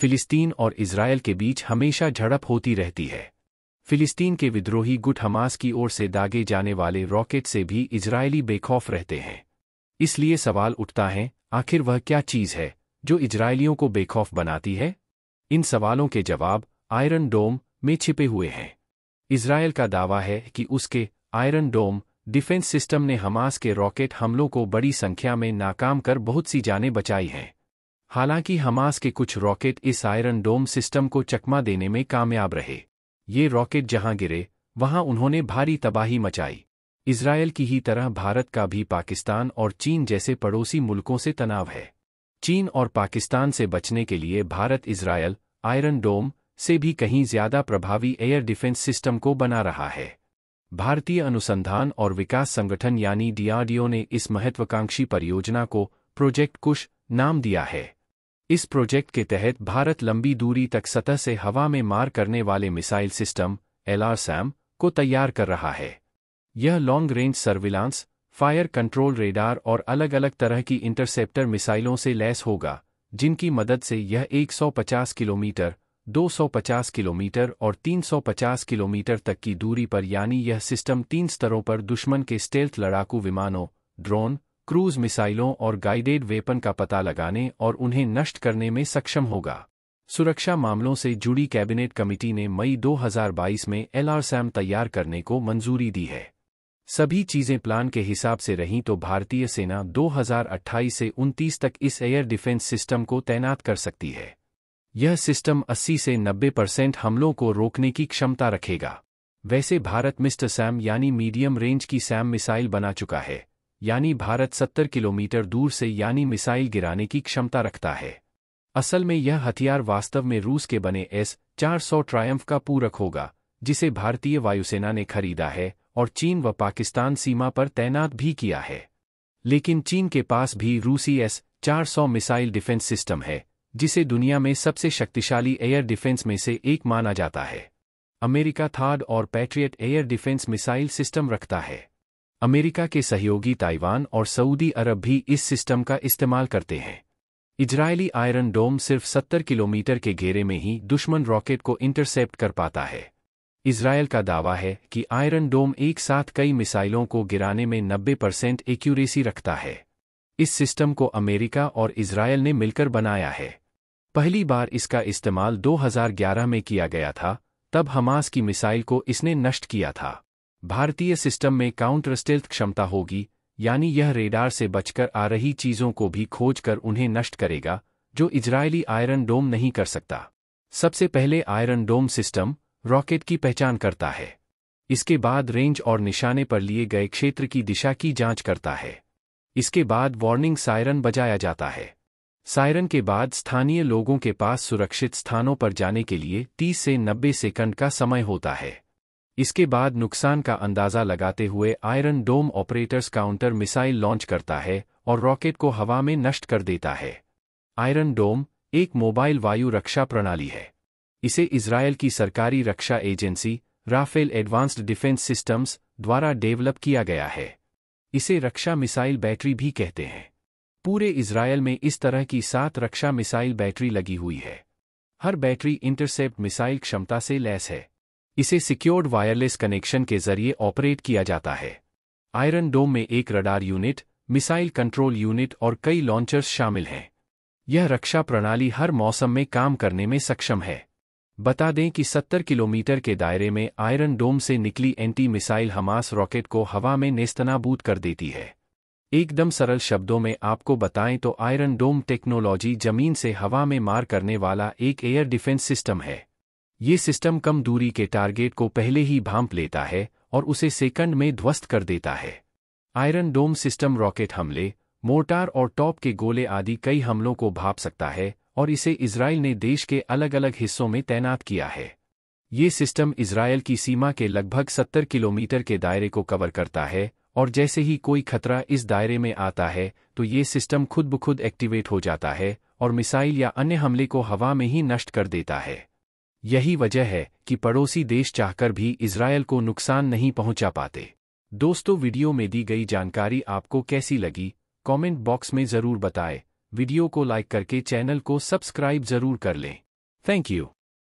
फिलिस्तीन और इसराइल के बीच हमेशा झड़प होती रहती है फिलिस्तीन के विद्रोही गुट हमास की ओर से दागे जाने वाले रॉकेट से भी इजरायली बेखौफ रहते हैं इसलिए सवाल उठता है आखिर वह क्या चीज़ है जो इजरायलियों को बेखौफ बनाती है इन सवालों के जवाब आयरन डोम में छिपे हुए हैं इसराइल का दावा है कि उसके आयरन डोम डिफेंस सिस्टम ने हमास के रॉकेट हमलों को बड़ी संख्या में नाकाम कर बहुत सी जानें बचाई हैं हालांकि हमास के कुछ रॉकेट इस आयरन डोम सिस्टम को चकमा देने में कामयाब रहे ये रॉकेट जहां गिरे वहां उन्होंने भारी तबाही मचाई इसराइल की ही तरह भारत का भी पाकिस्तान और चीन जैसे पड़ोसी मुल्कों से तनाव है चीन और पाकिस्तान से बचने के लिए भारत इसराइल आयरन डोम से भी कहीं ज्यादा प्रभावी एयर डिफेंस सिस्टम को बना रहा है भारतीय अनुसंधान और विकास संगठन यानी डीआरडीओ ने इस महत्वाकांक्षी परियोजना को प्रोजेक्ट कुश नाम दिया है इस प्रोजेक्ट के तहत भारत लंबी दूरी तक सतह से हवा में मार करने वाले मिसाइल सिस्टम एलआरसैम को तैयार कर रहा है यह long range surveillance fire control radar और अलग अलग तरह की इंटरसेप्टर मिसाइलों से लैस होगा जिनकी मदद से यह 150 किलोमीटर 250 किलोमीटर और 350 किलोमीटर तक की दूरी पर यानी यह सिस्टम तीन स्तरों पर दुश्मन के स्टेल्थ लड़ाकू विमानों ड्रोन क्रूज मिसाइलों और गाइडेड वेपन का पता लगाने और उन्हें नष्ट करने में सक्षम होगा सुरक्षा मामलों से जुड़ी कैबिनेट कमेटी ने मई 2022 में एलआरसैम तैयार करने को मंजूरी दी है सभी चीजें प्लान के हिसाब से रहीं तो भारतीय सेना 2028 से 29 तक इस एयर डिफेंस सिस्टम को तैनात कर सकती है यह सिस्टम 80 से 90 परसेंट हमलों को रोकने की क्षमता रखेगा वैसे भारत मिस्टर सैम यानी मीडियम रेंज की सैम मिसाइल बना चुका है यानी भारत 70 किलोमीटर दूर से यानी मिसाइल गिराने की क्षमता रखता है असल में यह हथियार वास्तव में रूस के बने एस 400 ट्रायम्फ का पूरक होगा जिसे भारतीय वायुसेना ने खरीदा है और चीन व पाकिस्तान सीमा पर तैनात भी किया है लेकिन चीन के पास भी रूसी एस 400 मिसाइल डिफेंस सिस्टम है जिसे दुनिया में सबसे शक्तिशाली एयर डिफेंस में से एक माना जाता है अमेरिका थार्ड और Patriot air defence missile system रखता है अमेरिका के सहयोगी ताइवान और सऊदी अरब भी इस सिस्टम का इस्तेमाल करते हैं इजरायली आयरन डोम सिर्फ 70 किलोमीटर के घेरे में ही दुश्मन रॉकेट को इंटरसेप्ट कर पाता है इसराइल का दावा है कि आयरन डोम एक साथ कई मिसाइलों को गिराने में 90 परसेंट एक्यूरेसी रखता है इस सिस्टम को अमेरिका और इसराइल ने मिलकर बनाया है पहली बार इसका इस्तेमाल 2011 में किया गया था तब हमास की मिसाइल को इसने नष्ट किया था भारतीय सिस्टम में काउंटर स्टेल्थ क्षमता होगी यानी यह रेडार से बचकर आ रही चीज़ों को भी खोज कर उन्हें नष्ट करेगा जो इजरायली आयरन डोम नहीं कर सकता सबसे पहले आयरन डोम सिस्टम रॉकेट की पहचान करता है इसके बाद रेंज और निशाने पर लिए गए क्षेत्र की दिशा की जांच करता है इसके बाद वार्निंग सायरन बजाया जाता है सायरन के बाद स्थानीय लोगों के पास सुरक्षित स्थानों पर जाने के लिए 30 से 90 सेकंड का समय होता है इसके बाद नुकसान का अंदाजा लगाते हुए iron dome operators counter missile launch करता है और रॉकेट को हवा में नष्ट कर देता है आयरन डोम एक मोबाइल वायु रक्षा प्रणाली है इसे इसराइल की सरकारी रक्षा agency Rafael advanced defence systems द्वारा डेवलप किया गया है इसे रक्षा मिसाइल बैटरी भी कहते हैं पूरे इसराइल में इस तरह की सात रक्षा मिसाइल बैटरी लगी हुई है हर बैटरी इंटरसेप्ट मिसाइल क्षमता से लैस है इसे सिक्योर्ड वायरलेस कनेक्शन के जरिए ऑपरेट किया जाता है आयरन डोम में एक radar unit missile control unit और कई लॉन्चर्स शामिल हैं यह रक्षा प्रणाली हर मौसम में काम करने में सक्षम है बता दें कि 70 किलोमीटर के दायरे में आयरन डोम से निकली एंटी मिसाइल हमास रॉकेट को हवा में नेस्तनाबूद कर देती है एकदम सरल शब्दों में आपको बताएं तो आयरन डोम टेक्नोलॉजी जमीन से हवा में मार करने वाला एक एयर डिफेंस सिस्टम है ये सिस्टम कम दूरी के टारगेट को पहले ही भांप लेता है और उसे सेकंड में ध्वस्त कर देता है आयरन डोम सिस्टम रॉकेट हमले मोर्टार और टॉप के गोले आदि कई हमलों को भाप सकता है और इसे इसराइल ने देश के अलग अलग हिस्सों में तैनात किया है ये सिस्टम इसराइल की सीमा के लगभग 70 किलोमीटर के दायरे को कवर करता है और जैसे ही कोई खतरा इस दायरे में आता है तो ये सिस्टम खुद ब खुद एक्टिवेट हो जाता है और मिसाइल या अन्य हमले को हवा में ही नष्ट कर देता है यही वजह है कि पड़ोसी देश चाहकर भी इसराइल को नुकसान नहीं पहुंचा पाते दोस्तों वीडियो में दी गई जानकारी आपको कैसी लगी कमेंट बॉक्स में ज़रूर बताएं वीडियो को लाइक करके चैनल को सब्सक्राइब ज़रूर कर लें थैंक यू